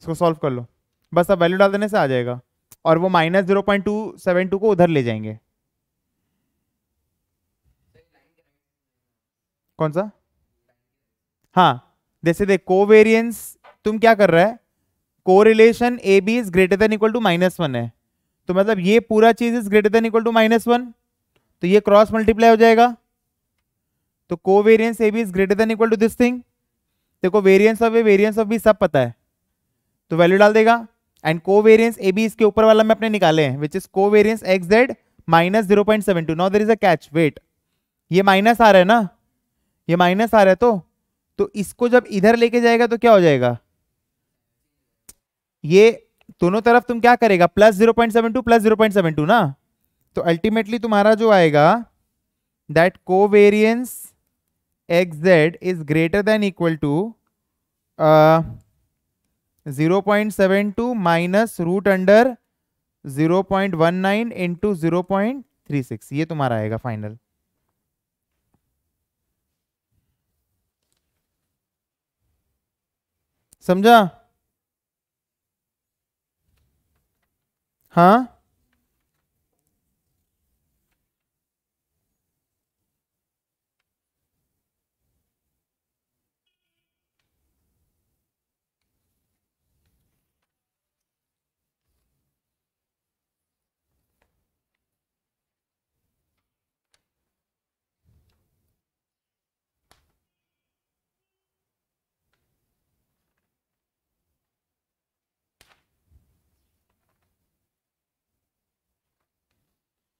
इसको सॉल्व कर लो बस अब वैल्यू डाल देने से आ जाएगा और वो minus zero point two seven two को उधर ले जाएंगे कौन सा हाँ जैसे देख कोवेरियंस तुम क्या कर रहा है correlation A B is greater than equal to minus one है तो मतलब ये पूरा चीज is greater than equal to minus one तो ये क्रॉस मल्टीप्लाई हो जाएगा तो covariance A B is greater than equal to this thing देखो variance of A variance of B सब पता है तो वैल्यू डाल देगा एंड को वेरियंस ए बी इसके ऊपर वाला में अपने निकाले हैं which is covariance X Z minus zero point seven two now there is a catch wait ये माइनस आ रहा है ना ये माइनस आ रहा है तो तो इसको जब इधर लेके जाएगा तो क्या हो जाएगा ये दोनों तरफ तुम क्या करेगा plus zero point seven two plus zero point seven two ना तो अल्टीमेटली तुम्हारा जो आएगा that variance X Z is greater than equal to zero point seven two minus root under zero point one nine into zero point three six ये तुम्हारा आएगा final समझा हाँ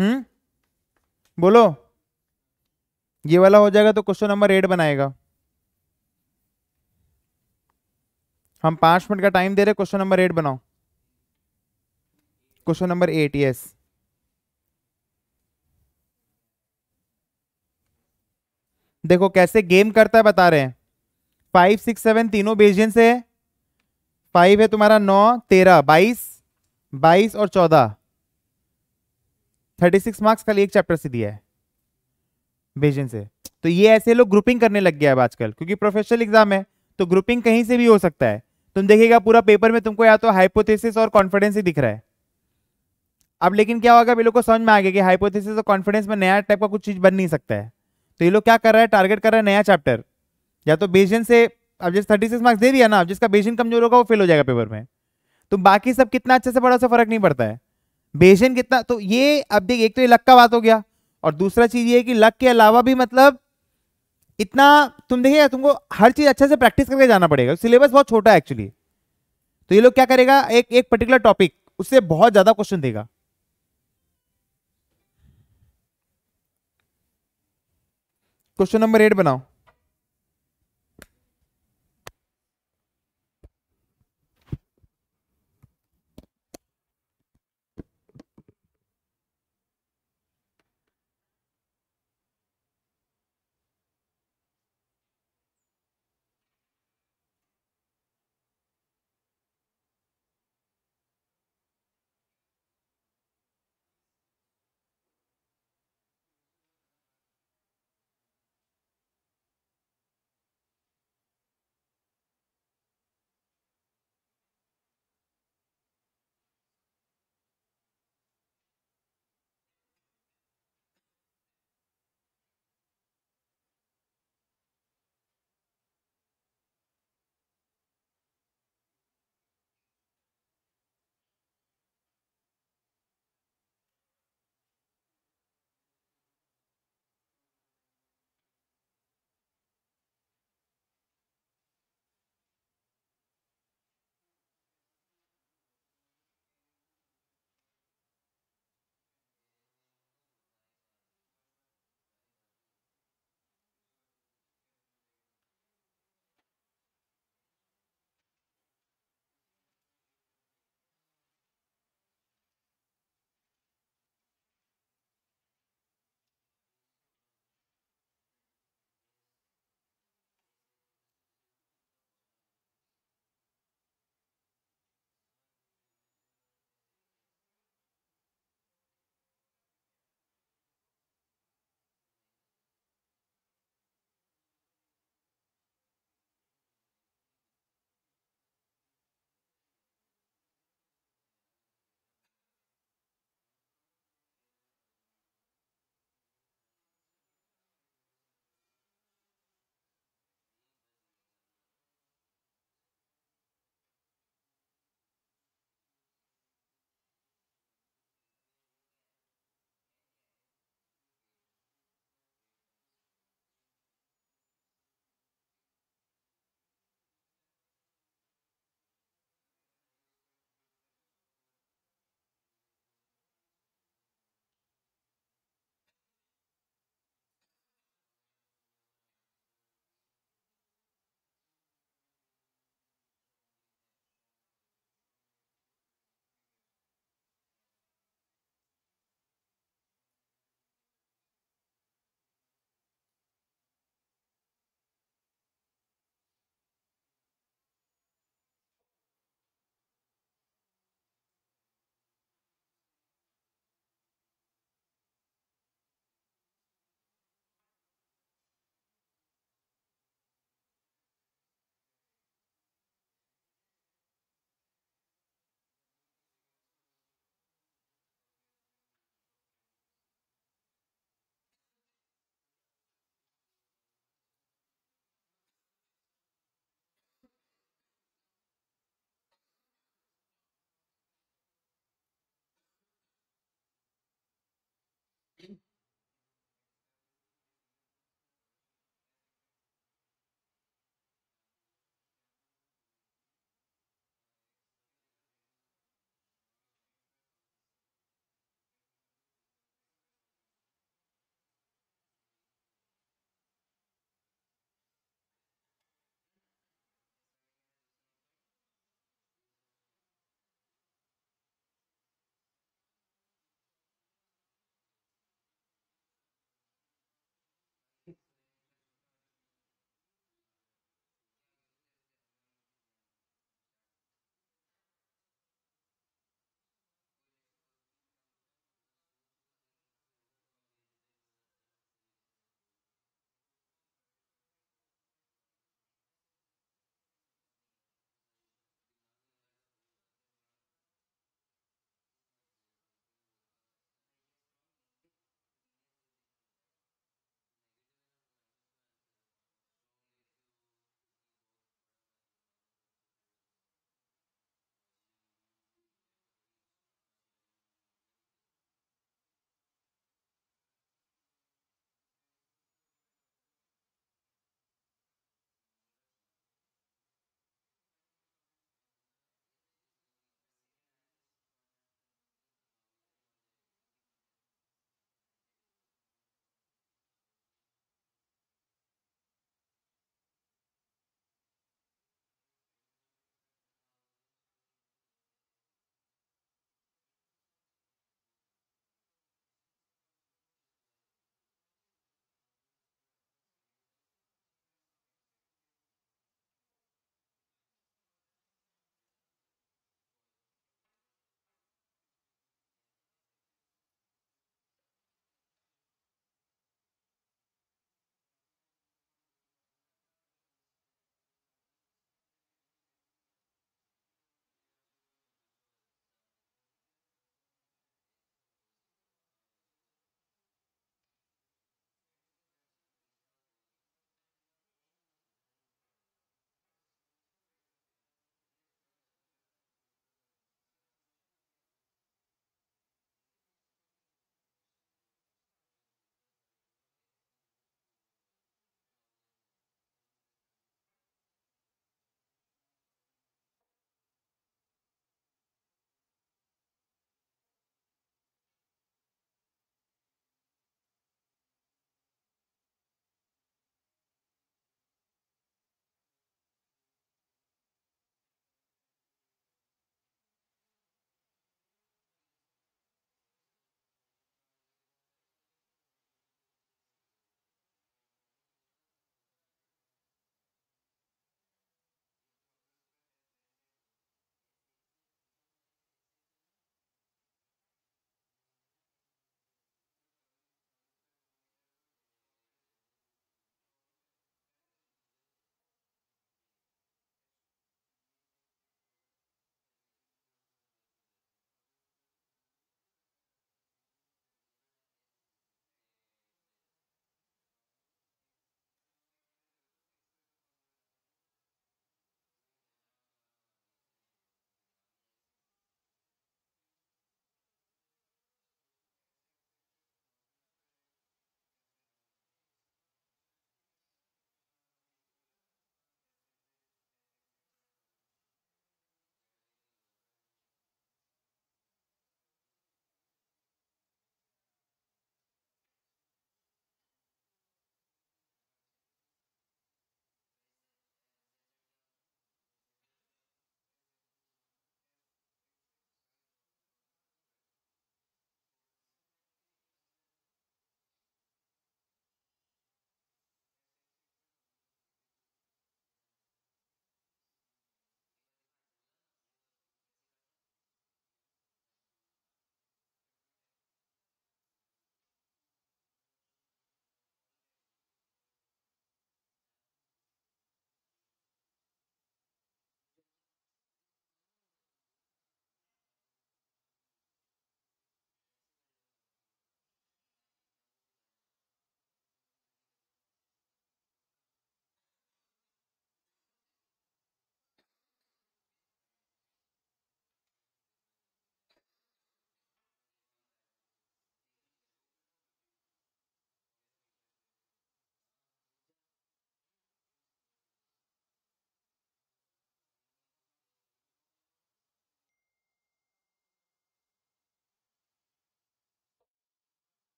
हम्म बोलो ये वाला हो जाएगा तो क्वेश्चन नंबर एट बनाएगा हम पांच मिनट का टाइम दे रहे क्वेश्चन नंबर एट बनाओ क्वेश्चन नंबर एट यस देखो कैसे गेम करता है बता रहे हैं फाइव सिक्स सेवन तीनों बेजियन से है फाइव है तुम्हारा नौ तेरह बाईस बाईस और चौदह थर्टी सिक्स मार्क्स खाली एक चैप्टर से दिया है बेजन से तो ये ऐसे लोग ग्रुपिंग करने लग गया है आजकल क्योंकि प्रोफेशनल एग्जाम है तो ग्रुपिंग कहीं से भी हो सकता है तुम देखिएगा पूरा पेपर में तुमको या तो हाइपोथेसिस और कॉन्फिडेंस ही दिख रहा है अब लेकिन क्या होगा ये लोग को समझ में आ गया कि हाइपोथेसिस और कॉन्फिडेंस में नया टाइप का कुछ चीज बन नहीं सकता है तो ये लोग क्या कर रहा है टारगेट कर रहा है नया चैप्टर या तो बेजन से अब जैसे थर्टी सिक्स मार्क्स दे दिया ना जिसका बेजन कमजोर होगा वो फेल हो जाएगा पेपर में तो बाकी सब कितना अच्छे से पढ़ा उससे फर्क नहीं पड़ता है बेसन कितना तो ये अब देख एक तो ये लक का बात हो गया और दूसरा चीज़ ये कि लक के अलावा भी मतलब इतना तुम देखिए तुमको हर चीज़ अच्छे से प्रैक्टिस करके जाना पड़ेगा सिलेबस बहुत छोटा है एक्चुअली तो ये लोग क्या करेगा एक एक पर्टिकुलर टॉपिक उससे बहुत ज़्यादा क्वेश्चन देगा क्वेश्चन नंबर एट बनाओ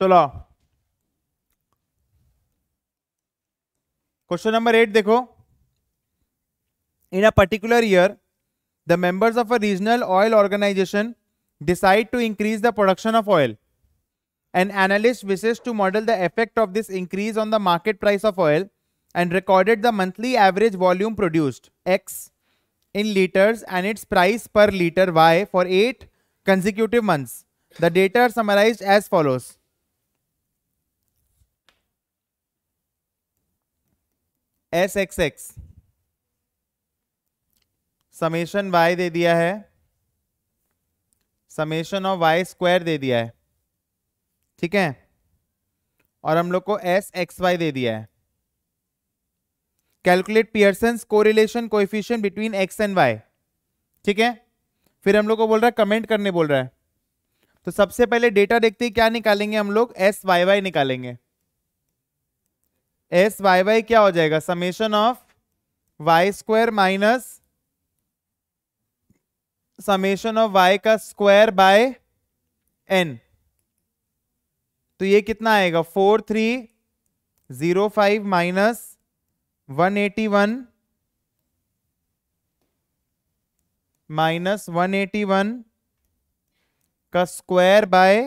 So चलो क्वेश्चन नंबर एट देखो in a particular year, the members of a regional oil organization decide to increase the production of oil. An analyst wishes to model the effect of this increase on the market price of oil and recorded the monthly average volume produced X in liters and its price per liter Y for 8 consecutive months. The data are summarized as follows. S X X summation Y दे दिया है summation of Y square दे दिया है ठीक है और हम लोग को एस एक्स वाई दे दिया है calculate Pearson correlation coefficient between X and Y ठीक है फिर हम लोग को बोल रहा है कमेंट करने बोल रहा है तो सबसे पहले डेटा देखते ही क्या निकालेंगे हम लोग एस वाई वाई निकालेंगे एस वाई वाई क्या हो जाएगा summation of Y square minus summation of Y का स्क्वायर बाय एन तो ये कितना आएगा four three zero five minus one eighty one minus one eighty one का स्क्वायर बाय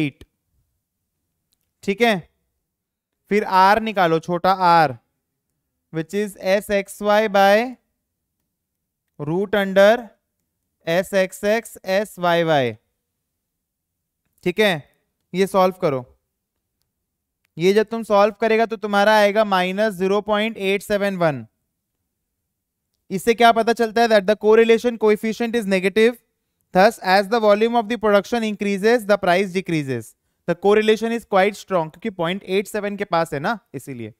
एट ठीक है फिर आर निकालो छोटा R which is S X Y by root under S X X S Y Y ठीक है ये solve करो ये जब तुम सॉल्व करेगा तो तुम्हारा आएगा minus zero point eight seven one इससे क्या पता चलता है that the correlation coefficient is negative thus as the volume of the production increases the price decreases the correlation is quite strong क्योंकि पॉइंट एट सेवन के पास है ना इसीलिए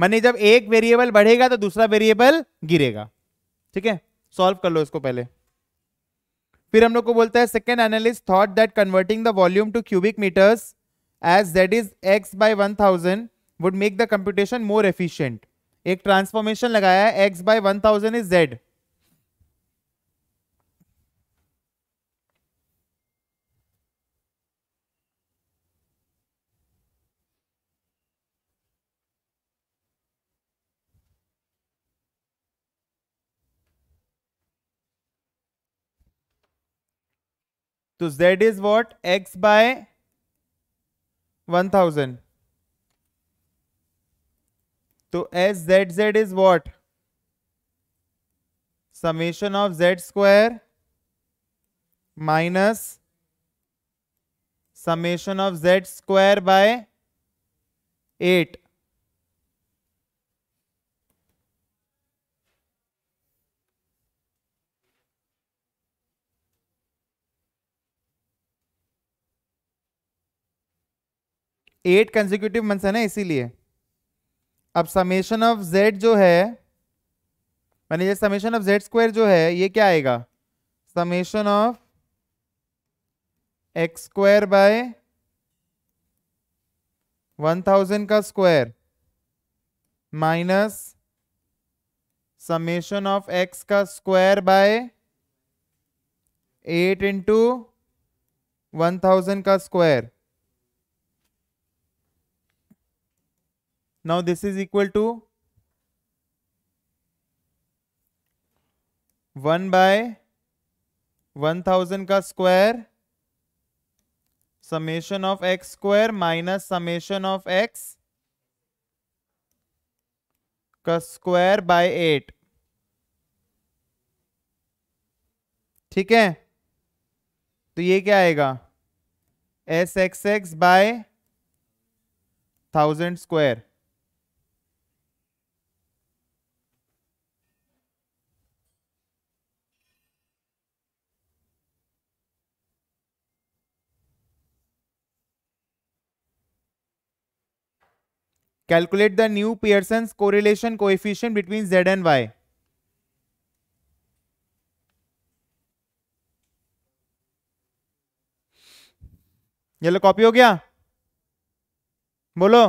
मैंने जब एक वेरिएबल बढ़ेगा तो दूसरा वेरिएबल गिरेगा ठीक है सॉल्व कर लो इसको पहले फिर हम लोग को बोलता है second analyst thought that converting the volume to cubic metres as that is X by one thousand would make the computation more efficient एक ट्रांसफॉर्मेशन लगाया है X by one thousand is Z तो z is what x by 1000 तो S Z Z is what summation of Z square minus summation of Z square by eight eight consecutive months है ना इसीलिए अब summation of Z जो है मैंने ये समेशन ऑफ जेड स्क्वायर जो है ये क्या आएगा summation of X square by one thousand का square minus summation of X का square by eight into one thousand का square now this is equal to 1 by 1000 का square summation of X square minus summation of X का square by eight ठीक है तो ये क्या आएगा S X X by thousand square calculate the new Pearson correlation coefficient between Z and Y yellow copy हो गया बोलो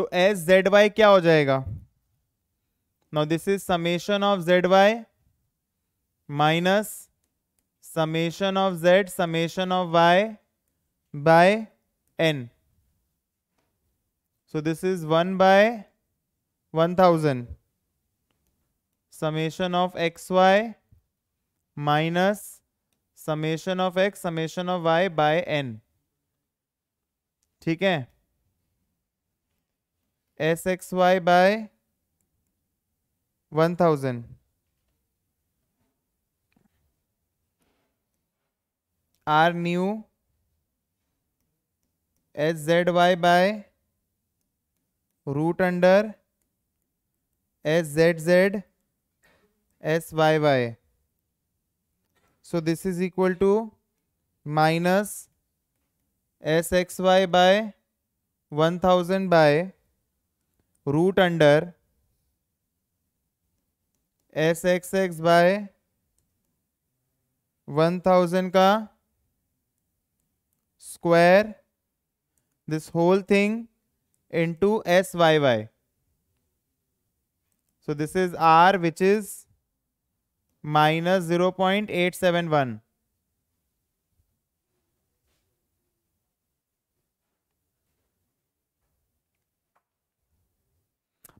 तो एस जेड वाई क्या हो जाएगा now this is summation of Z Y minus summation of Z summation of Y by N so this is one by one thousand summation of X Y minus summation of X summation of Y by N ठीक है SXY by 1000. R nu SZY by root under SZZ SYY. So this is equal to minus SXY by 1000 by root under S X X by one thousand का square this whole thing into S Y Y so this is R which is minus zero point eight seven one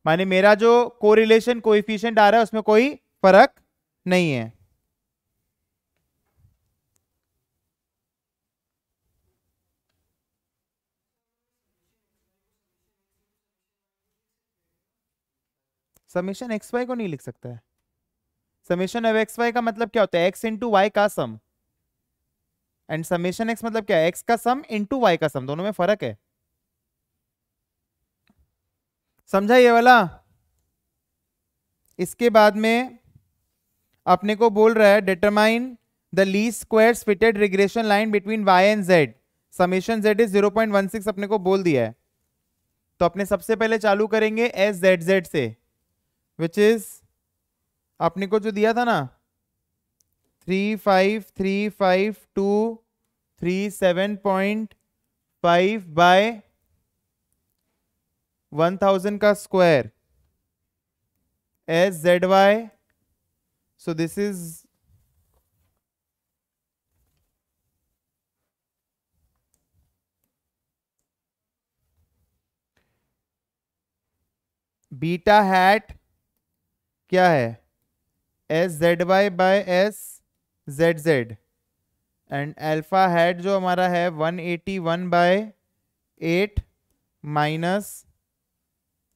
माने मेरा जो correlation coefficient आ रहा है उसमें कोई फर्क नहीं है समीशन एक्स वाई को नहीं लिख सकता है समीशन ऑफ एक्स वाई का मतलब क्या होता है एक्स इंटू वाई का सम एंड समीशन एक्स मतलब क्या है एक्स का सम इंटू वाई का सम दोनों में फर्क है समझा ये वाला इसके बाद में अपने को बोल रहा है determine the least square fitted regression line between Y and Z summation Z is 0.16 अपने को बोल दिया है तो अपने सबसे पहले चालू करेंगे एस जेड जेड से विच इज अपने को जो दिया था ना three five three five two three seven point five by one thousand का square S Z Y so this is beta hat क्या है S Z Y by S Z Z and alpha hat जो हमारा है one eighty one by eight minus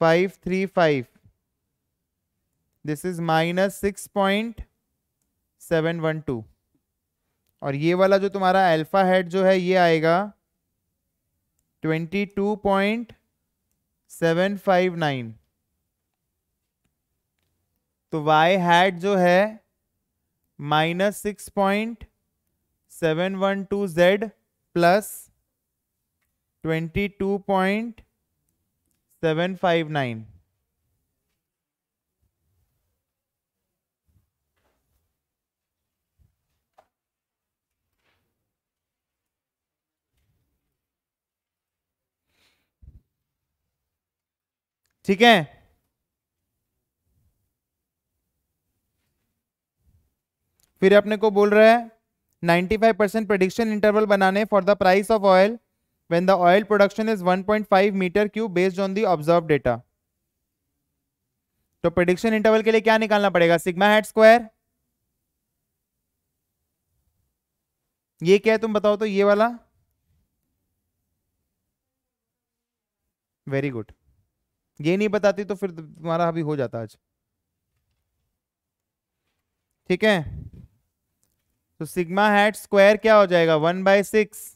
five three five this is minus six point seven one two और ये वाला जो तुम्हारा अल्फा हेड जो है ये आएगा twenty two point seven five nine तो वाई हैड जो है minus six point seven one two Z plus twenty two point seven five nine ठीक है फिर अपने को बोल रहा है 95 परसेंट प्रडिक्शन इंटरवल बनाने for the price of oil when the oil production is 1.5 metre cube based on the observe data तो प्रोडिक्शन इंटरवल के लिए क्या निकालना पड़ेगा सिग्मा हेड स्क्वायर ये क्या है तुम बताओ तो ये वाला वेरी गुड ये नहीं बताती तो फिर तुम्हारा अभी हो जाता आज ठीक है तो सिग्मा हेड स्क्वायर क्या हो जाएगा वन बाय सिक्स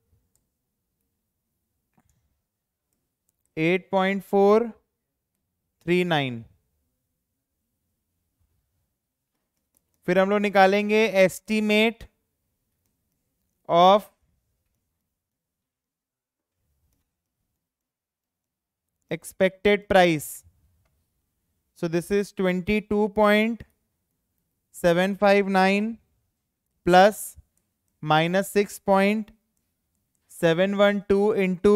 8.439 फिर हम लोग निकालेंगे estimate of expected price so this is 22.759 plus minus six point seven one two into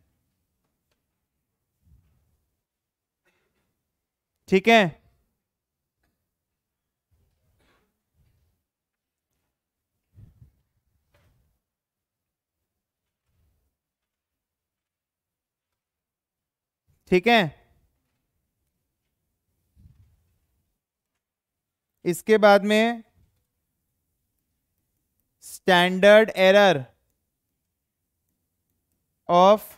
ठीक है ठीक है इसके बाद में स्टैंडर्ड एरर ऑफ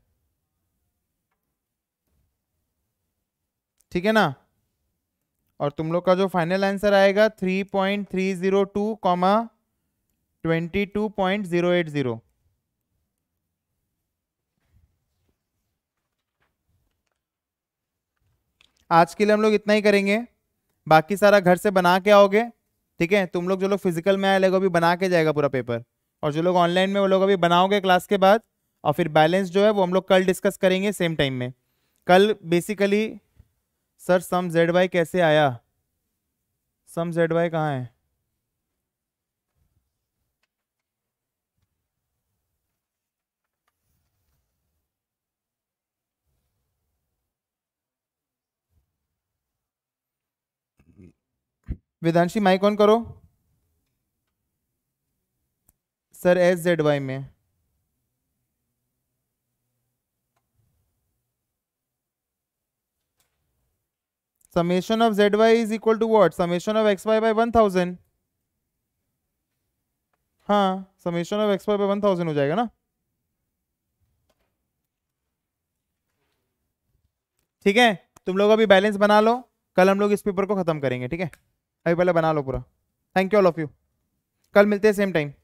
ठीक है ना और तुम लोग का जो फाइनल आंसर आएगा three point three zero two comma twenty two point zero eight zero आज के लिए हम लोग इतना ही करेंगे बाकी सारा घर से बना के आओगे ठीक है तुम लोग जो लोग फिजिकल में आए लोग अभी बना के जाएगा पूरा पेपर और जो लोग ऑनलाइन में वो लोग अभी बनाओगे क्लास के बाद और फिर बैलेंस जो है वो हम लोग कल डिस्कस करेंगे सेम टाइम में कल basically sir sum Z Y कैसे आया सम जेड वाई कहाँ है विधानशी माइक ऑन करो सर एस जेड वाई में summation of Z Y is equal to what summation of X Y by one thousand हाँ summation of X Y by one thousand हो जाएगा ना ठीक है तुम लोग अभी बैलेंस बना लो कल हम लोग इस पेपर को खत्म करेंगे ठीक है अभी पहले बना लो पूरा thank you all of you कल मिलते हैं सेम टाइम